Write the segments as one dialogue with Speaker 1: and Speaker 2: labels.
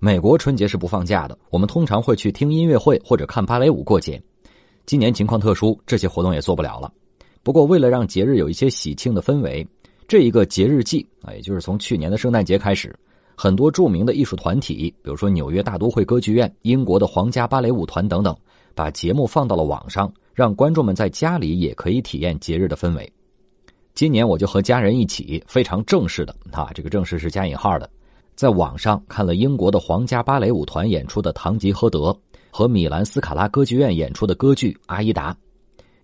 Speaker 1: 美国春节是不放假的，我们通常会去听音乐会或者看芭蕾舞过节。今年情况特殊，这些活动也做不了了。不过为了让节日有一些喜庆的氛围，这一个节日季啊，也就是从去年的圣诞节开始，很多著名的艺术团体，比如说纽约大都会歌剧院、英国的皇家芭蕾舞团等等，把节目放到了网上，让观众们在家里也可以体验节日的氛围。今年我就和家人一起，非常正式的啊，这个正式是加引号的。在网上看了英国的皇家芭蕾舞团演出的《堂吉诃德》和米兰斯卡拉歌剧院演出的歌剧《阿依达》，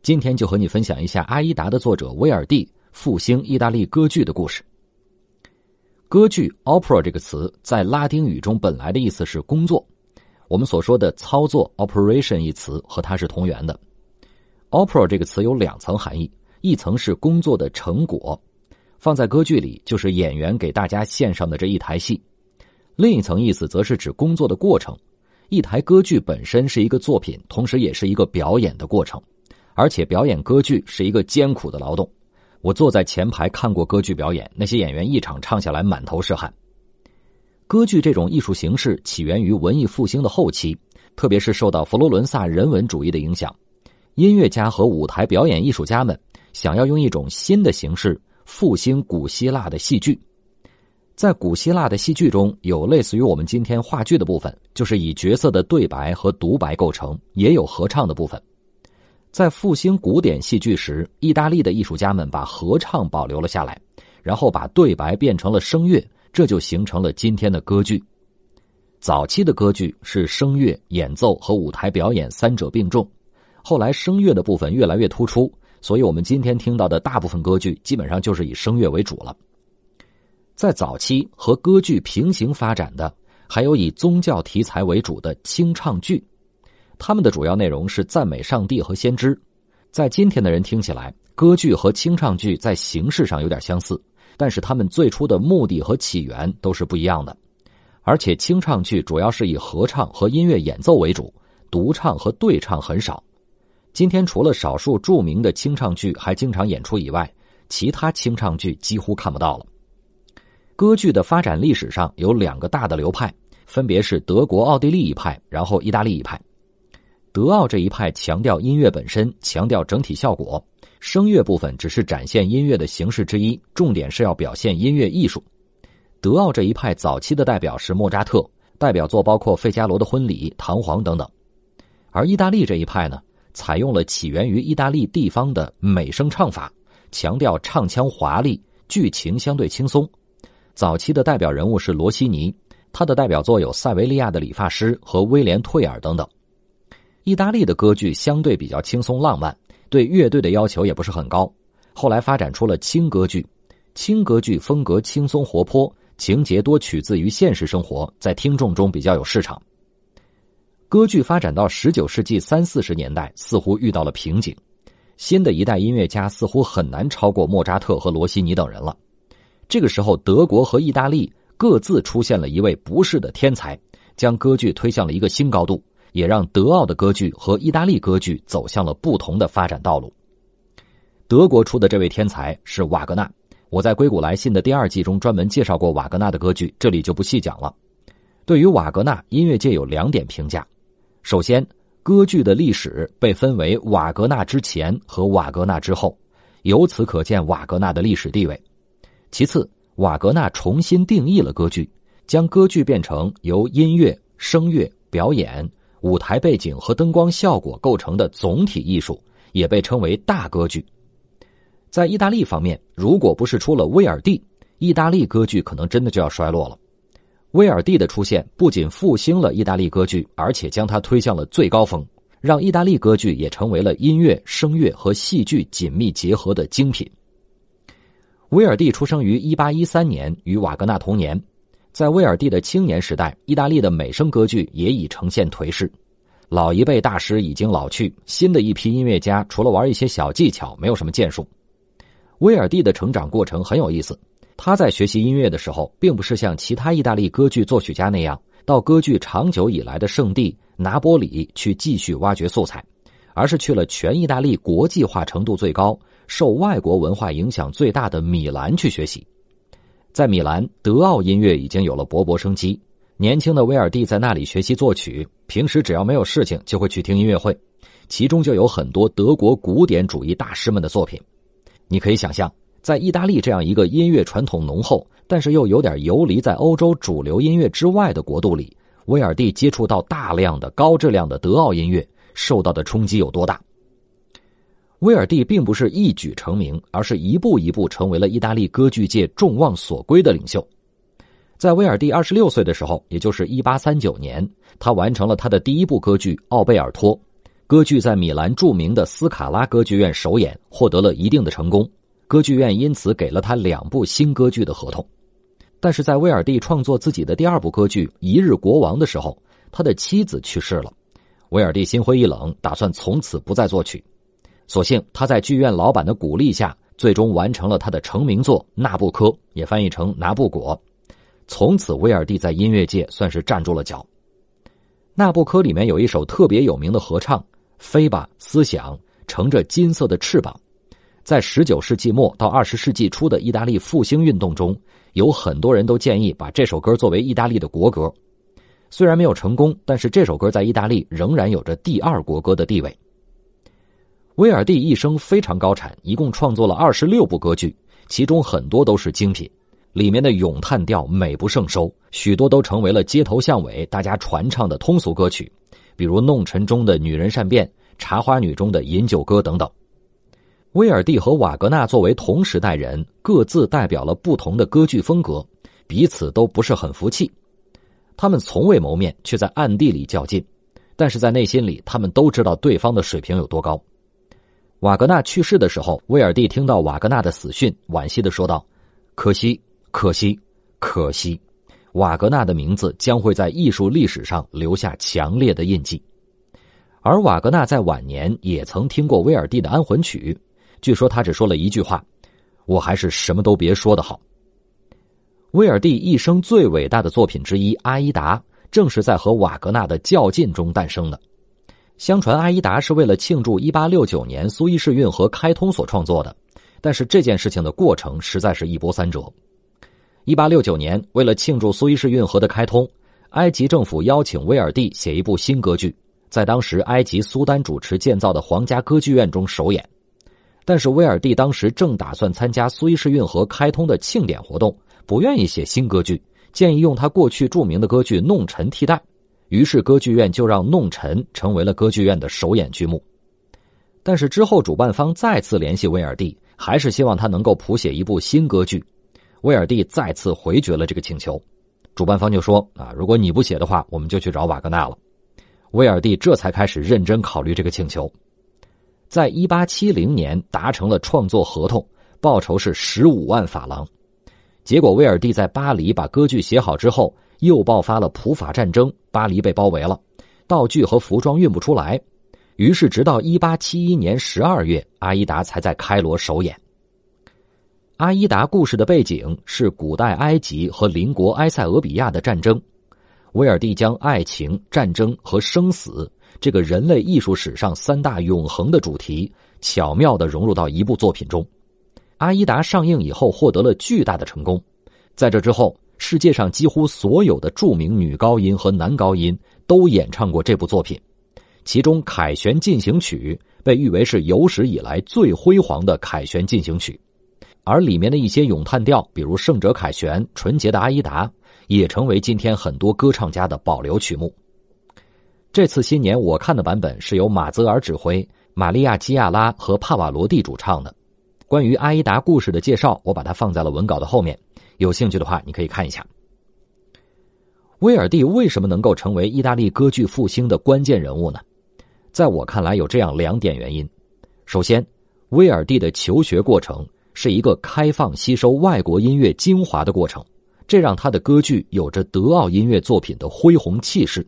Speaker 1: 今天就和你分享一下《阿依达》的作者威尔第复兴意大利歌剧的故事。歌剧 opera 这个词在拉丁语中本来的意思是工作，我们所说的操作 operation 一词和它是同源的。opera 这个词有两层含义，一层是工作的成果。放在歌剧里，就是演员给大家献上的这一台戏；另一层意思，则是指工作的过程。一台歌剧本身是一个作品，同时也是一个表演的过程，而且表演歌剧是一个艰苦的劳动。我坐在前排看过歌剧表演，那些演员一场唱下来，满头是汗。歌剧这种艺术形式起源于文艺复兴的后期，特别是受到佛罗伦萨人文主义的影响，音乐家和舞台表演艺术家们想要用一种新的形式。复兴古希腊的戏剧，在古希腊的戏剧中有类似于我们今天话剧的部分，就是以角色的对白和独白构成，也有合唱的部分。在复兴古典戏剧时，意大利的艺术家们把合唱保留了下来，然后把对白变成了声乐，这就形成了今天的歌剧。早期的歌剧是声乐演奏和舞台表演三者并重，后来声乐的部分越来越突出。所以，我们今天听到的大部分歌剧基本上就是以声乐为主了。在早期和歌剧平行发展的，还有以宗教题材为主的清唱剧，他们的主要内容是赞美上帝和先知。在今天的人听起来，歌剧和清唱剧在形式上有点相似，但是他们最初的目的和起源都是不一样的。而且，清唱剧主要是以合唱和音乐演奏为主，独唱和对唱很少。今天除了少数著名的清唱剧还经常演出以外，其他清唱剧几乎看不到了。歌剧的发展历史上有两个大的流派，分别是德国、奥地利一派，然后意大利一派。德奥这一派强调音乐本身，强调整体效果，声乐部分只是展现音乐的形式之一，重点是要表现音乐艺术。德奥这一派早期的代表是莫扎特，代表作包括《费加罗的婚礼》《唐皇》等等。而意大利这一派呢？采用了起源于意大利地方的美声唱法，强调唱腔华丽，剧情相对轻松。早期的代表人物是罗西尼，他的代表作有《塞维利亚的理发师》和《威廉·退尔》等等。意大利的歌剧相对比较轻松浪漫，对乐队的要求也不是很高。后来发展出了轻歌剧，轻歌剧风格轻松活泼，情节多取自于现实生活，在听众中比较有市场。歌剧发展到十九世纪三四十年代，似乎遇到了瓶颈，新的一代音乐家似乎很难超过莫扎特和罗西尼等人了。这个时候，德国和意大利各自出现了一位不世的天才，将歌剧推向了一个新高度，也让德奥的歌剧和意大利歌剧走向了不同的发展道路。德国出的这位天才是瓦格纳，我在《硅谷来信》的第二季中专门介绍过瓦格纳的歌剧，这里就不细讲了。对于瓦格纳，音乐界有两点评价。首先，歌剧的历史被分为瓦格纳之前和瓦格纳之后，由此可见瓦格纳的历史地位。其次，瓦格纳重新定义了歌剧，将歌剧变成由音乐、声乐、表演、舞台背景和灯光效果构成的总体艺术，也被称为大歌剧。在意大利方面，如果不是出了威尔第，意大利歌剧可能真的就要衰落了。威尔蒂的出现不仅复兴了意大利歌剧，而且将它推向了最高峰，让意大利歌剧也成为了音乐、声乐和戏剧紧密结合的精品。威尔蒂出生于一八一三年，与瓦格纳同年。在威尔蒂的青年时代，意大利的美声歌剧也已呈现颓势，老一辈大师已经老去，新的一批音乐家除了玩一些小技巧，没有什么建树。威尔蒂的成长过程很有意思。他在学习音乐的时候，并不是像其他意大利歌剧作曲家那样到歌剧长久以来的圣地拿波里去继续挖掘素材，而是去了全意大利国际化程度最高、受外国文化影响最大的米兰去学习。在米兰，德奥音乐已经有了勃勃生机。年轻的威尔第在那里学习作曲，平时只要没有事情，就会去听音乐会，其中就有很多德国古典主义大师们的作品。你可以想象。在意大利这样一个音乐传统浓厚，但是又有点游离在欧洲主流音乐之外的国度里，威尔蒂接触到大量的高质量的德奥音乐，受到的冲击有多大？威尔蒂并不是一举成名，而是一步一步成为了意大利歌剧界众望所归的领袖。在威尔蒂二十六岁的时候，也就是一八三九年，他完成了他的第一部歌剧《奥贝尔托》，歌剧在米兰著名的斯卡拉歌剧院首演，获得了一定的成功。歌剧院因此给了他两部新歌剧的合同，但是在威尔第创作自己的第二部歌剧《一日国王》的时候，他的妻子去世了，威尔第心灰意冷，打算从此不再作曲。所幸他在剧院老板的鼓励下，最终完成了他的成名作《那布科》，也翻译成《拿布果》。从此，威尔第在音乐界算是站住了脚。《那布科》里面有一首特别有名的合唱：“飞吧，思想，乘着金色的翅膀。”在十九世纪末到二十世纪初的意大利复兴运动中，有很多人都建议把这首歌作为意大利的国歌。虽然没有成功，但是这首歌在意大利仍然有着第二国歌的地位。威尔第一生非常高产，一共创作了二十六部歌剧，其中很多都是精品，里面的咏叹调美不胜收，许多都成为了街头巷尾大家传唱的通俗歌曲，比如《弄臣》中的女人善变，《茶花女》中的饮酒歌等等。威尔蒂和瓦格纳作为同时代人，各自代表了不同的歌剧风格，彼此都不是很服气。他们从未谋面，却在暗地里较劲。但是在内心里，他们都知道对方的水平有多高。瓦格纳去世的时候，威尔蒂听到瓦格纳的死讯，惋惜的说道：“可惜，可惜，可惜！瓦格纳的名字将会在艺术历史上留下强烈的印记。”而瓦格纳在晚年也曾听过威尔蒂的安魂曲。据说他只说了一句话：“我还是什么都别说的好。”威尔第一生最伟大的作品之一《阿依达》，正是在和瓦格纳的较劲中诞生的。相传《阿依达》是为了庆祝1869年苏伊士运河开通所创作的，但是这件事情的过程实在是一波三折。1869年，为了庆祝苏伊士运河的开通，埃及政府邀请威尔第写一部新歌剧，在当时埃及苏丹主持建造的皇家歌剧院中首演。但是威尔蒂当时正打算参加苏伊士运河开通的庆典活动，不愿意写新歌剧，建议用他过去著名的歌剧《弄臣》替代。于是歌剧院就让《弄臣》成为了歌剧院的首演剧目。但是之后主办方再次联系威尔蒂，还是希望他能够谱写一部新歌剧。威尔蒂再次回绝了这个请求，主办方就说：“啊，如果你不写的话，我们就去找瓦格纳了。”威尔蒂这才开始认真考虑这个请求。在1870年达成了创作合同，报酬是十五万法郎。结果，威尔蒂在巴黎把歌剧写好之后，又爆发了普法战争，巴黎被包围了，道具和服装运不出来，于是直到1871年12月，《阿依达》才在开罗首演。《阿依达》故事的背景是古代埃及和邻国埃塞俄比亚的战争，威尔蒂将爱情、战争和生死。这个人类艺术史上三大永恒的主题，巧妙的融入到一部作品中，《阿依达》上映以后获得了巨大的成功。在这之后，世界上几乎所有的著名女高音和男高音都演唱过这部作品，其中《凯旋进行曲》被誉为是有史以来最辉煌的凯旋进行曲，而里面的一些咏叹调，比如《圣者凯旋》《纯洁的阿依达》，也成为今天很多歌唱家的保留曲目。这次新年我看的版本是由马泽尔指挥、玛利亚基亚拉和帕瓦罗蒂主唱的。关于《阿依达》故事的介绍，我把它放在了文稿的后面。有兴趣的话，你可以看一下。威尔蒂为什么能够成为意大利歌剧复兴的关键人物呢？在我看来，有这样两点原因：首先，威尔蒂的求学过程是一个开放、吸收外国音乐精华的过程，这让他的歌剧有着德奥音乐作品的恢弘气势。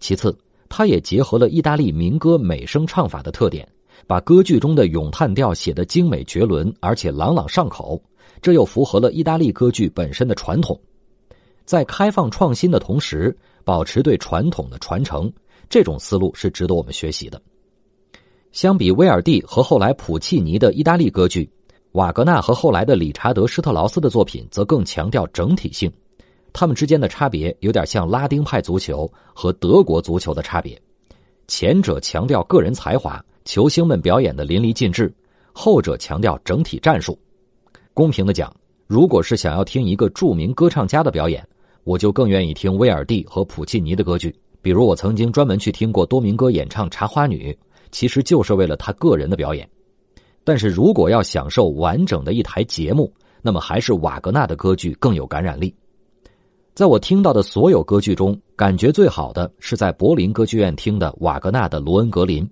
Speaker 1: 其次，他也结合了意大利民歌美声唱法的特点，把歌剧中的咏叹调写得精美绝伦，而且朗朗上口。这又符合了意大利歌剧本身的传统，在开放创新的同时，保持对传统的传承，这种思路是值得我们学习的。相比威尔第和后来普契尼的意大利歌剧，瓦格纳和后来的理查德施特劳斯的作品则更强调整体性。他们之间的差别有点像拉丁派足球和德国足球的差别。前者强调个人才华，球星们表演的淋漓尽致；后者强调整体战术。公平的讲，如果是想要听一个著名歌唱家的表演，我就更愿意听威尔第和普契尼的歌剧。比如，我曾经专门去听过多明戈演唱《茶花女》，其实就是为了他个人的表演。但是如果要享受完整的一台节目，那么还是瓦格纳的歌剧更有感染力。在我听到的所有歌剧中，感觉最好的是在柏林歌剧院听的瓦格纳的《罗恩格林》，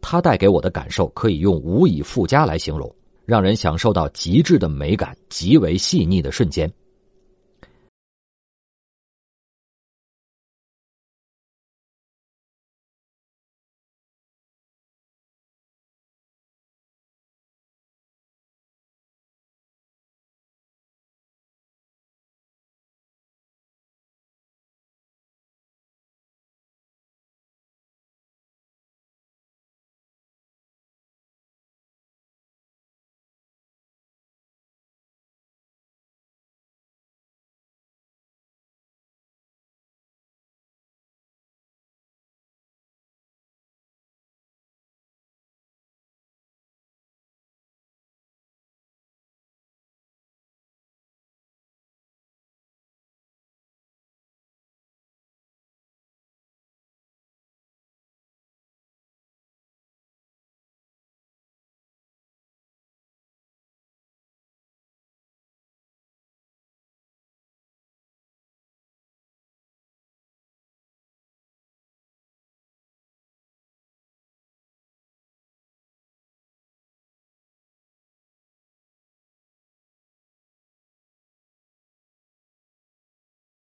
Speaker 1: 它带给我的感受可以用无以复加来形容，让人享受到极致的美感，极为细腻的瞬间。